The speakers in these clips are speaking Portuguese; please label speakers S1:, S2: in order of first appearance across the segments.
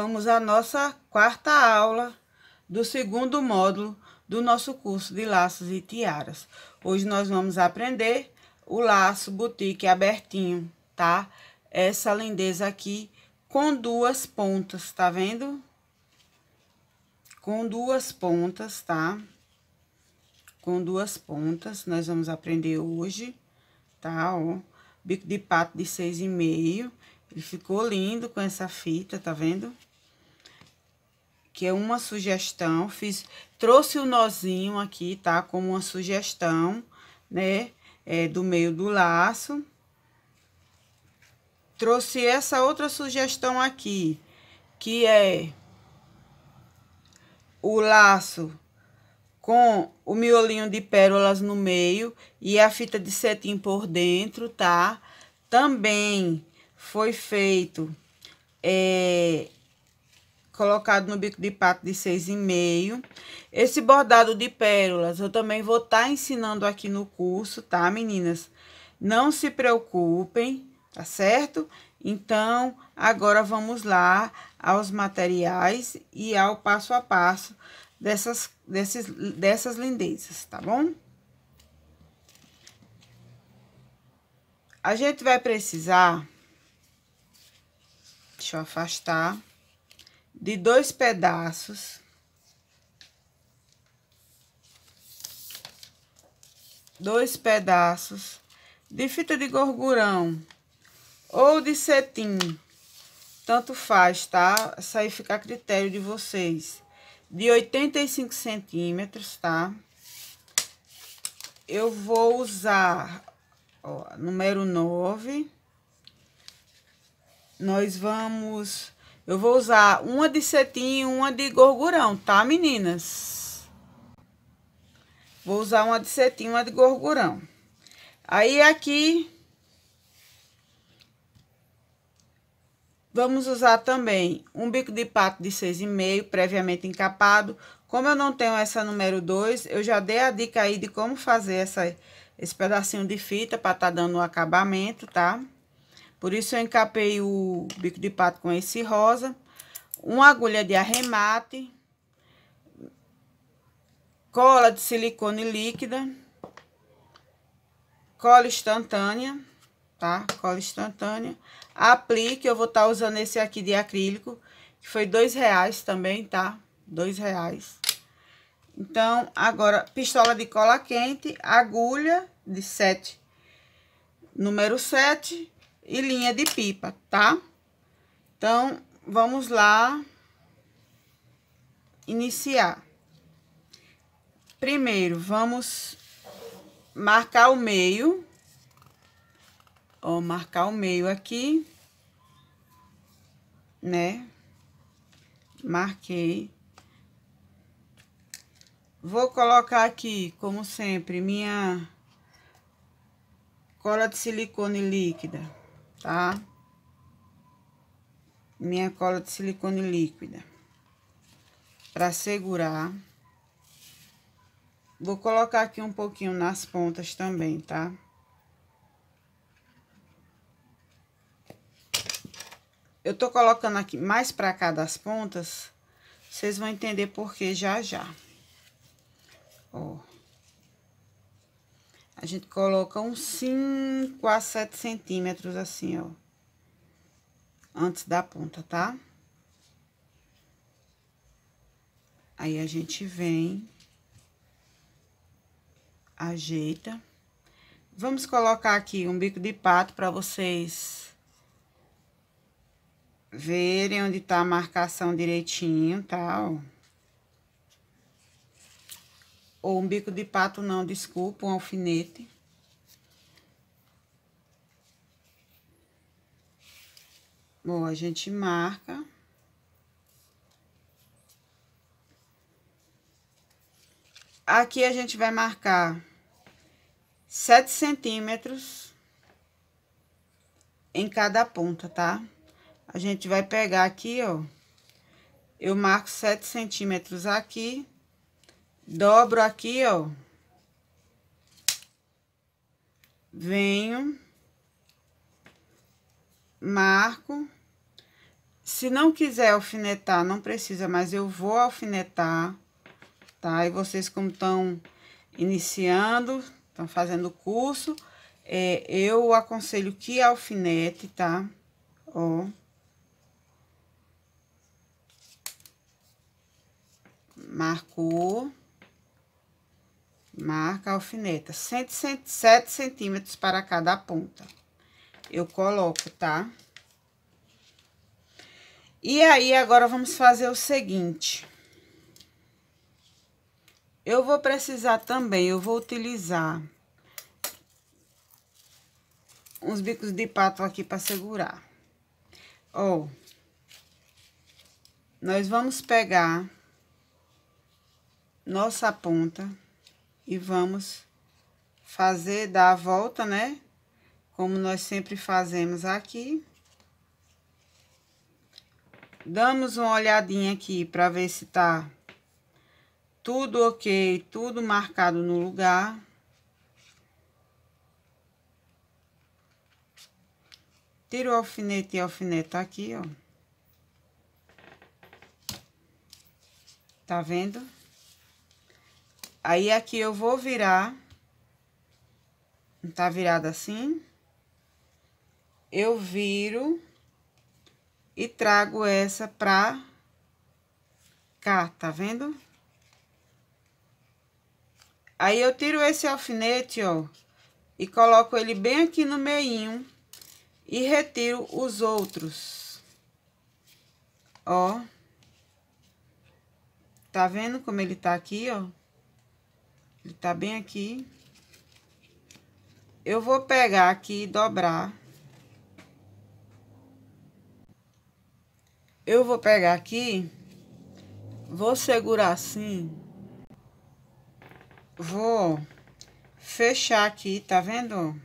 S1: vamos à nossa quarta aula do segundo módulo do nosso curso de laços e tiaras. Hoje nós vamos aprender o laço boutique abertinho, tá? Essa lindeza aqui com duas pontas, tá vendo? Com duas pontas, tá? Com duas pontas, nós vamos aprender hoje, tá? Ó, bico de pato de seis e meio. Ele ficou lindo com essa fita, tá vendo? que é uma sugestão. Fiz, trouxe o nozinho aqui, tá? Como uma sugestão, né? É, do meio do laço. Trouxe essa outra sugestão aqui, que é o laço com o miolinho de pérolas no meio e a fita de cetim por dentro, tá? Também foi feito é, colocado no bico de pato de 6,5. Esse bordado de pérolas, eu também vou estar tá ensinando aqui no curso, tá, meninas? Não se preocupem, tá certo? Então, agora vamos lá aos materiais e ao passo a passo dessas, desses, dessas lindezas, tá bom? A gente vai precisar... Deixa eu afastar de dois pedaços dois pedaços de fita de gorgurão ou de cetim, tanto faz, tá? Isso aí fica a critério de vocês. De 85 centímetros, tá? Eu vou usar, ó, número 9. Nós vamos eu vou usar uma de cetim e uma de gorgurão, tá, meninas? Vou usar uma de cetim e uma de gorgurão. Aí, aqui... Vamos usar também um bico de pato de 6,5, previamente encapado. Como eu não tenho essa número 2, eu já dei a dica aí de como fazer essa, esse pedacinho de fita para estar tá dando o um acabamento, tá? Tá? Por isso, eu encapei o bico de pato com esse rosa. Uma agulha de arremate. Cola de silicone líquida. Cola instantânea, tá? Cola instantânea. Aplique, eu vou estar tá usando esse aqui de acrílico, que foi dois reais também, tá? Dois reais. Então, agora, pistola de cola quente, agulha de 7, número 7, e linha de pipa, tá? Então, vamos lá iniciar. Primeiro, vamos marcar o meio. Ó, marcar o meio aqui, né? Marquei. Vou colocar aqui, como sempre, minha cola de silicone líquida tá? Minha cola de silicone líquida. Pra segurar. Vou colocar aqui um pouquinho nas pontas também, tá? Eu tô colocando aqui mais pra cá das pontas, vocês vão entender por que já já. Ó. A gente coloca uns 5 a 7 centímetros, assim, ó. Antes da ponta, tá? Aí, a gente vem... Ajeita. Vamos colocar aqui um bico de pato para vocês verem onde tá a marcação direitinho, tá, ó. Ou um bico de pato, não, desculpa, um alfinete. Bom, a gente marca. Aqui a gente vai marcar sete centímetros em cada ponta, tá? A gente vai pegar aqui, ó. Eu marco sete centímetros aqui Dobro aqui, ó. Venho. Marco. Se não quiser alfinetar, não precisa, mas eu vou alfinetar, tá? E vocês como estão iniciando, estão fazendo o curso, é, eu aconselho que alfinete, tá? Ó. Marcou. Marca a alfineta 107 centímetros para cada ponta. Eu coloco, tá? E aí, agora vamos fazer o seguinte. Eu vou precisar também, eu vou utilizar uns bicos de pato aqui para segurar. Ó, nós vamos pegar nossa ponta. E vamos fazer, dar a volta, né? Como nós sempre fazemos aqui. Damos uma olhadinha aqui para ver se tá tudo ok, tudo marcado no lugar. Tiro o alfinete e alfineta tá aqui, ó. Tá vendo? Aí, aqui eu vou virar. Não tá virado assim? Eu viro e trago essa pra cá, tá vendo? Aí, eu tiro esse alfinete, ó, e coloco ele bem aqui no meinho e retiro os outros. Ó. Tá vendo como ele tá aqui, ó? Ele tá bem aqui. Eu vou pegar aqui e dobrar. Eu vou pegar aqui, vou segurar assim. Vou fechar aqui, tá vendo?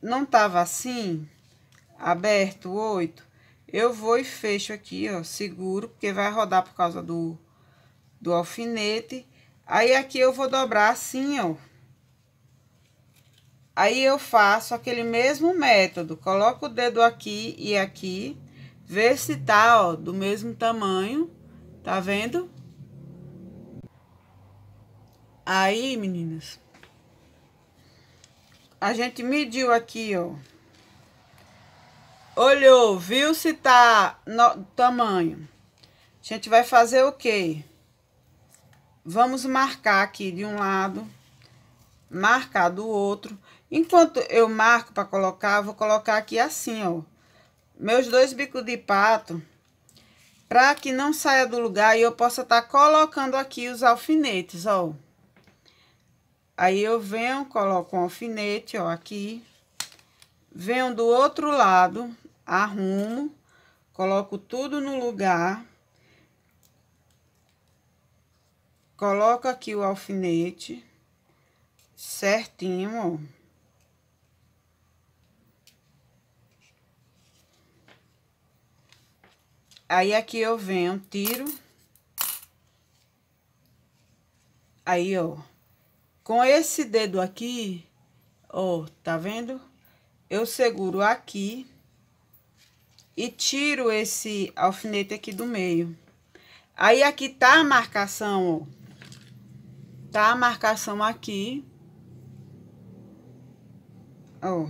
S1: Não tava assim, aberto, oito. Eu vou e fecho aqui, ó, seguro, porque vai rodar por causa do do alfinete. Aí, aqui eu vou dobrar assim, ó. Aí, eu faço aquele mesmo método. Coloco o dedo aqui e aqui. Ver se tá, ó, do mesmo tamanho. Tá vendo? Aí, meninas. A gente mediu aqui, ó. Olhou, viu se tá no tamanho. A gente vai fazer o quê? Vamos marcar aqui de um lado, marcar do outro. Enquanto eu marco para colocar, vou colocar aqui assim, ó. Meus dois bicos de pato, para que não saia do lugar e eu possa estar tá colocando aqui os alfinetes, ó. Aí eu venho, coloco um alfinete, ó, aqui. Venho do outro lado, arrumo, coloco tudo no lugar. Coloco aqui o alfinete certinho, ó. Aí, aqui eu venho, tiro. Aí, ó. Com esse dedo aqui, ó, tá vendo? Eu seguro aqui e tiro esse alfinete aqui do meio. Aí, aqui tá a marcação, ó tá a marcação aqui. Ó.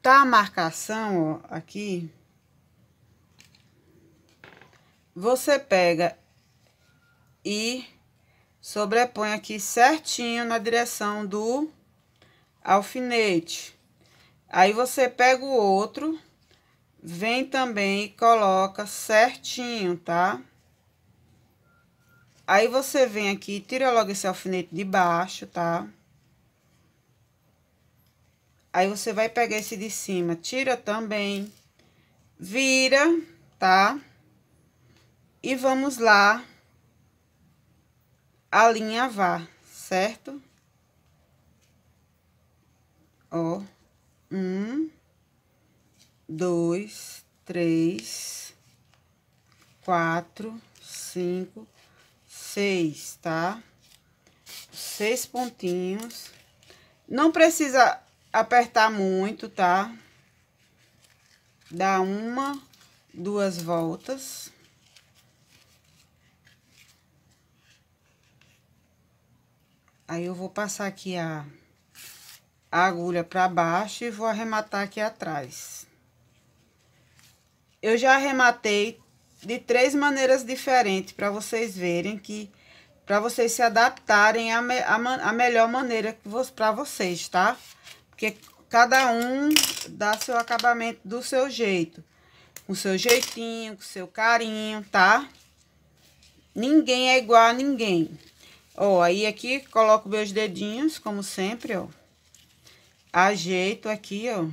S1: Tá a marcação, ó, aqui. Você pega e sobrepõe aqui certinho na direção do alfinete. Aí você pega o outro, vem também e coloca certinho, tá? Tá? Aí você vem aqui, tira logo esse alfinete de baixo, tá? Aí você vai pegar esse de cima, tira também, vira, tá? E vamos lá alinhavar, certo? Ó, um, dois, três, quatro, cinco, seis, tá? Seis pontinhos. Não precisa apertar muito, tá? Dá uma, duas voltas. Aí, eu vou passar aqui a, a agulha pra baixo e vou arrematar aqui atrás. Eu já arrematei de três maneiras diferentes para vocês verem que para vocês se adaptarem à, me, à, à melhor maneira para vocês, tá? Porque cada um dá seu acabamento do seu jeito, com seu jeitinho, com seu carinho, tá? Ninguém é igual a ninguém. Ó, aí aqui coloco meus dedinhos, como sempre, ó. Ajeito aqui, ó.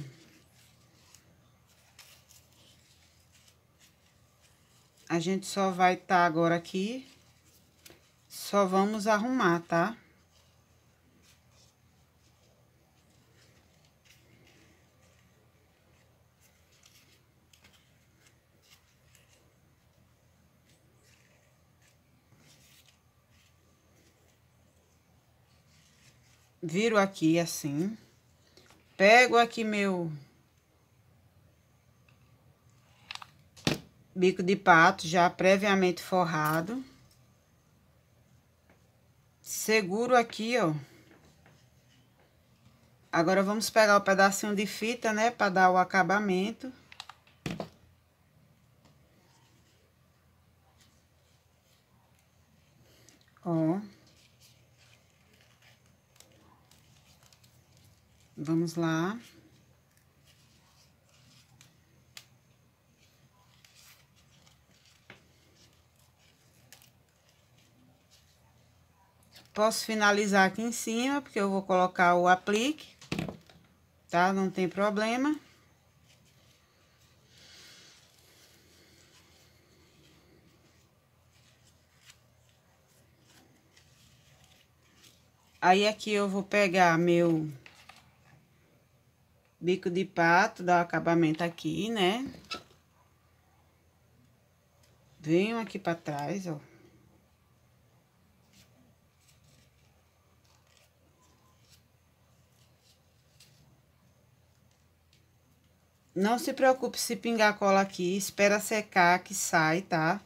S1: A gente só vai estar tá agora aqui, só vamos arrumar, tá? Viro aqui assim, pego aqui meu bico de pato já previamente forrado. Seguro aqui, ó. Agora, vamos pegar o pedacinho de fita, né, para dar o acabamento. Ó. Vamos lá. Posso finalizar aqui em cima, porque eu vou colocar o aplique, tá? Não tem problema. Aí, aqui eu vou pegar meu bico de pato, dar o acabamento aqui, né? Venho aqui pra trás, ó. Não se preocupe se pingar cola aqui, espera secar que sai, tá?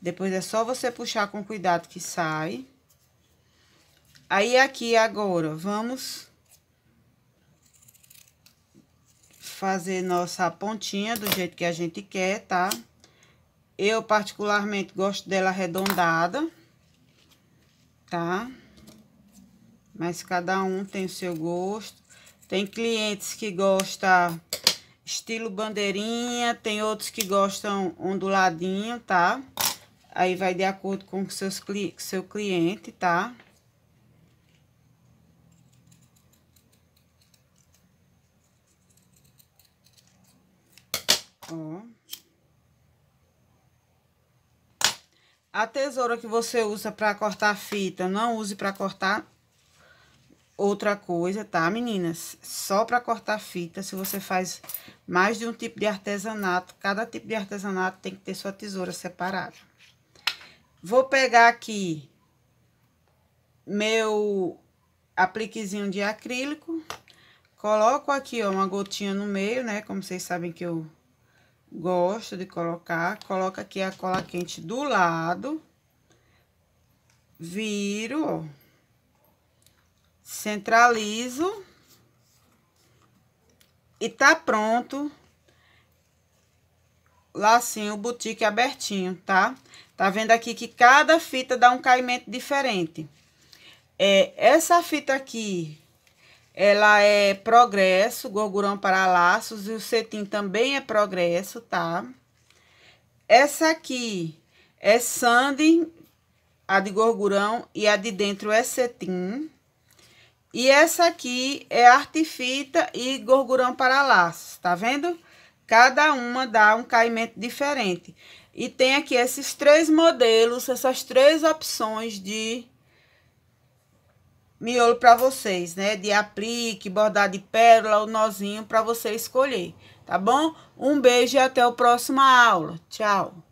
S1: Depois é só você puxar com cuidado que sai. Aí, aqui agora, vamos fazer nossa pontinha do jeito que a gente quer, tá? Eu, particularmente, gosto dela arredondada, tá? Mas cada um tem o seu gosto. Tem clientes que gostam estilo bandeirinha, tem outros que gostam onduladinho, tá? Aí vai de acordo com seus cli seu cliente, tá? Ó. A tesoura que você usa para cortar fita, não use para cortar Outra coisa, tá, meninas? Só para cortar fita, se você faz mais de um tipo de artesanato, cada tipo de artesanato tem que ter sua tesoura separada. Vou pegar aqui meu apliquezinho de acrílico, coloco aqui, ó, uma gotinha no meio, né? Como vocês sabem que eu gosto de colocar. Coloco aqui a cola quente do lado, viro, ó centralizo e tá pronto lacinho boutique abertinho, tá? Tá vendo aqui que cada fita dá um caimento diferente. É, essa fita aqui, ela é progresso, gorgurão para laços, e o cetim também é progresso, tá? Essa aqui é sanding, a de gorgurão, e a de dentro é cetim. E essa aqui é artifita e gorgurão para laços, tá vendo? Cada uma dá um caimento diferente. E tem aqui esses três modelos, essas três opções de miolo para vocês, né? De aplique, bordado de pérola, o nozinho para você escolher, tá bom? Um beijo e até a próxima aula. Tchau!